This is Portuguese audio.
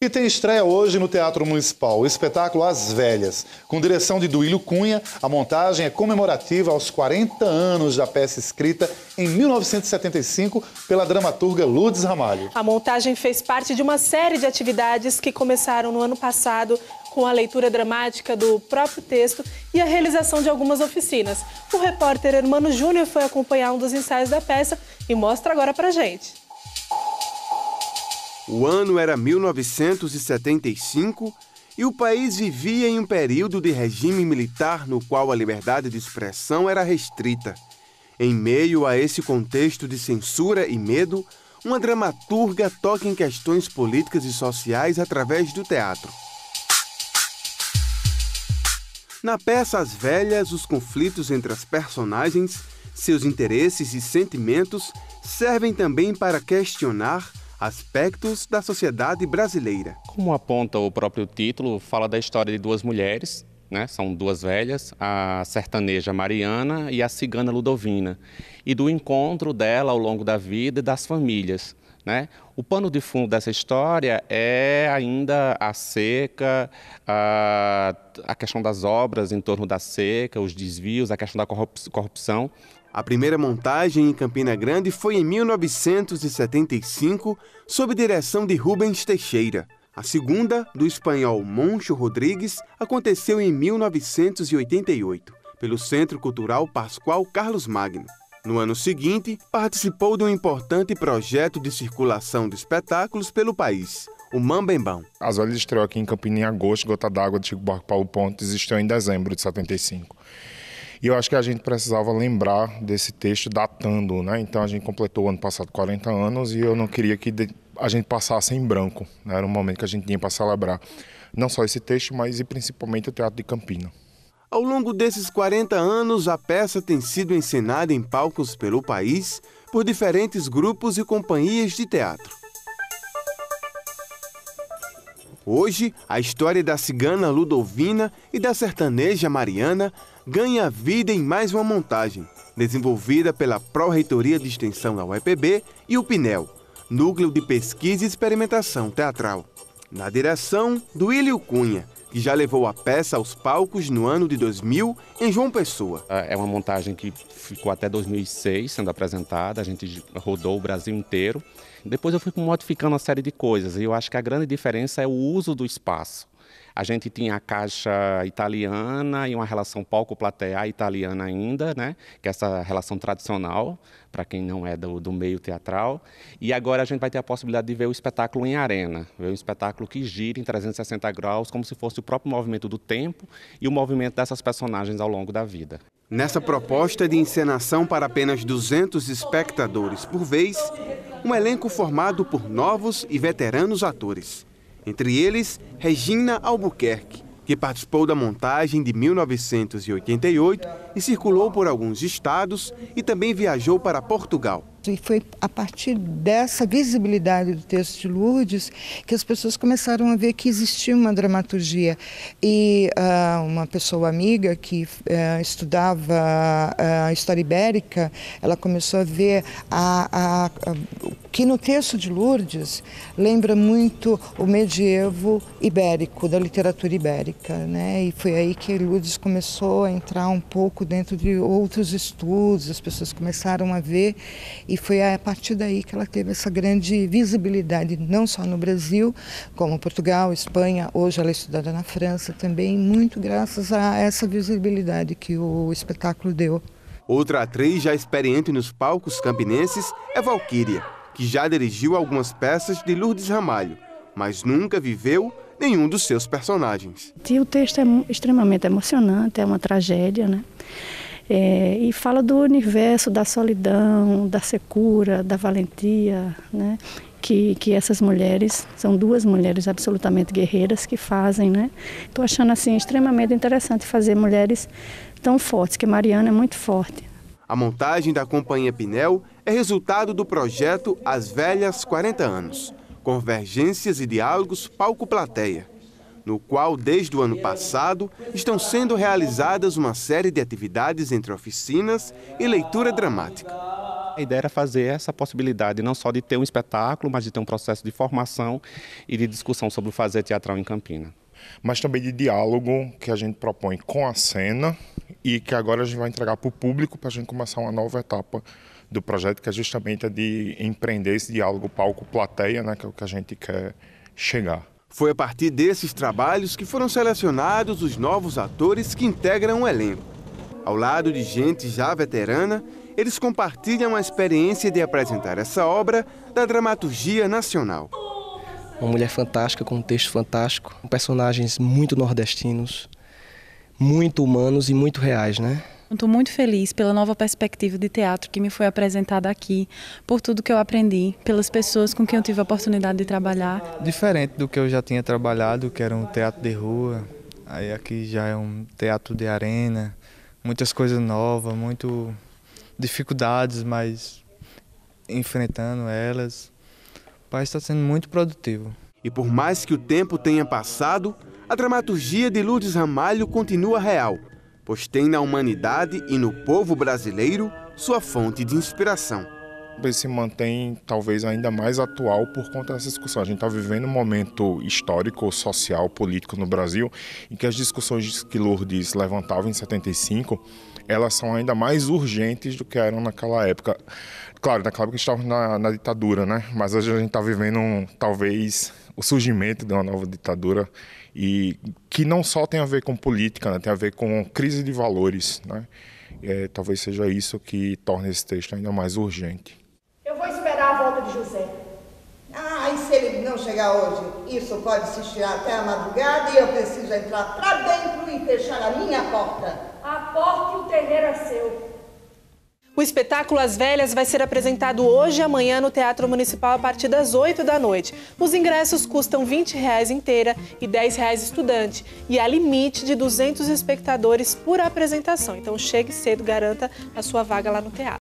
E tem estreia hoje no Teatro Municipal, o espetáculo As Velhas, com direção de Duílio Cunha. A montagem é comemorativa aos 40 anos da peça escrita em 1975 pela dramaturga Lourdes Ramalho. A montagem fez parte de uma série de atividades que começaram no ano passado com a leitura dramática do próprio texto e a realização de algumas oficinas. O repórter Hermano Júnior foi acompanhar um dos ensaios da peça e mostra agora pra gente. O ano era 1975 e o país vivia em um período de regime militar no qual a liberdade de expressão era restrita. Em meio a esse contexto de censura e medo, uma dramaturga toca em questões políticas e sociais através do teatro. Na peça As Velhas, os conflitos entre as personagens, seus interesses e sentimentos servem também para questionar Aspectos da Sociedade Brasileira. Como aponta o próprio título, fala da história de duas mulheres, né? são duas velhas, a sertaneja Mariana e a cigana Ludovina, e do encontro dela ao longo da vida e das famílias. Né? O pano de fundo dessa história é ainda a seca, a, a questão das obras em torno da seca, os desvios, a questão da corrupção a primeira montagem em Campina Grande foi em 1975, sob direção de Rubens Teixeira. A segunda, do espanhol Moncho Rodrigues, aconteceu em 1988, pelo Centro Cultural Pascoal Carlos Magno. No ano seguinte, participou de um importante projeto de circulação de espetáculos pelo país, o Mambembão. As Olhas estreou aqui em Campina em agosto, Gota d'Água de Chico Barco Paulo Pontes estreou em dezembro de 75. E eu acho que a gente precisava lembrar desse texto datando, né? Então a gente completou ano passado 40 anos e eu não queria que a gente passasse em branco. Né? Era um momento que a gente tinha para celebrar não só esse texto, mas e principalmente o Teatro de Campina. Ao longo desses 40 anos, a peça tem sido encenada em palcos pelo país por diferentes grupos e companhias de teatro. Hoje, a história da cigana Ludovina e da sertaneja Mariana ganha vida em mais uma montagem, desenvolvida pela Pró-Reitoria de Extensão da UEPB e o PINEL, Núcleo de Pesquisa e Experimentação Teatral, na direção do Ilho Cunha que já levou a peça aos palcos no ano de 2000 em João Pessoa. Ah, é uma montagem que ficou até 2006 sendo apresentada, a gente rodou o Brasil inteiro. Depois eu fui modificando uma série de coisas e eu acho que a grande diferença é o uso do espaço. A gente tinha a caixa italiana e uma relação palco-plateia italiana ainda, né? que é essa relação tradicional, para quem não é do, do, meio teatral. E agora a gente vai ter a possibilidade de ver o espetáculo em arena, ver um espetáculo que gira em 360 graus, como se fosse o próprio movimento do tempo e o movimento dessas personagens ao longo da vida. Nessa proposta de encenação para apenas 200 espectadores por vez, um elenco formado por novos e veteranos atores entre eles Regina Albuquerque, que participou da montagem de 1988 e circulou por alguns estados e também viajou para Portugal texto, e foi a partir dessa visibilidade do texto de Lourdes que as pessoas começaram a ver que existia uma dramaturgia. E uh, uma pessoa amiga que uh, estudava a uh, história ibérica, ela começou a ver a, a, a, que no texto de Lourdes lembra muito o medievo ibérico, da literatura ibérica. Né? E foi aí que Lourdes começou a entrar um pouco dentro de outros estudos, as pessoas começaram a ver e foi a partir daí que ela teve essa grande visibilidade, não só no Brasil, como Portugal, Espanha, hoje ela é estudada na França também, muito graças a essa visibilidade que o espetáculo deu. Outra atriz já experiente nos palcos campinenses é Valquíria, que já dirigiu algumas peças de Lourdes Ramalho, mas nunca viveu nenhum dos seus personagens. o texto é extremamente emocionante, é uma tragédia, né? É, e fala do universo da solidão, da secura, da valentia, né? Que, que essas mulheres, são duas mulheres absolutamente guerreiras que fazem, né? Estou achando assim extremamente interessante fazer mulheres tão fortes, que Mariana é muito forte. A montagem da Companhia Pinel é resultado do projeto As Velhas 40 Anos. Convergências e diálogos palco-plateia no qual, desde o ano passado, estão sendo realizadas uma série de atividades entre oficinas e leitura dramática. A ideia era fazer essa possibilidade não só de ter um espetáculo, mas de ter um processo de formação e de discussão sobre o fazer teatral em Campina. Mas também de diálogo que a gente propõe com a cena e que agora a gente vai entregar para o público para a gente começar uma nova etapa do projeto, que é justamente a de empreender esse diálogo palco-plateia, né, que é o que a gente quer chegar. Foi a partir desses trabalhos que foram selecionados os novos atores que integram o elenco. Ao lado de gente já veterana, eles compartilham a experiência de apresentar essa obra da dramaturgia nacional. Uma mulher fantástica, com um texto fantástico, personagens muito nordestinos, muito humanos e muito reais, né? Estou muito feliz pela nova perspectiva de teatro que me foi apresentada aqui, por tudo que eu aprendi, pelas pessoas com quem eu tive a oportunidade de trabalhar. Diferente do que eu já tinha trabalhado, que era um teatro de rua, aí aqui já é um teatro de arena, muitas coisas novas, muito dificuldades, mas enfrentando elas. O país está sendo muito produtivo. E por mais que o tempo tenha passado, a dramaturgia de Lourdes Ramalho continua real pois tem na humanidade e no povo brasileiro sua fonte de inspiração se mantém talvez ainda mais atual por conta dessa discussão. A gente está vivendo um momento histórico, social, político no Brasil em que as discussões que Lourdes levantava em 75 elas são ainda mais urgentes do que eram naquela época. Claro, naquela época estávamos na, na ditadura, né? Mas hoje a gente está vivendo um, talvez o surgimento de uma nova ditadura e que não só tem a ver com política, né? tem a ver com crise de valores, né? É, talvez seja isso que torne esse texto ainda mais urgente. se ele não chegar hoje, isso pode se estirar até a madrugada e eu preciso entrar para dentro e fechar a minha porta. A porta e o terreiro é seu. O espetáculo As Velhas vai ser apresentado hoje e amanhã no Teatro Municipal a partir das 8 da noite. Os ingressos custam R$ reais inteira e R$ reais estudante. E há limite de 200 espectadores por apresentação. Então chegue cedo, garanta a sua vaga lá no teatro.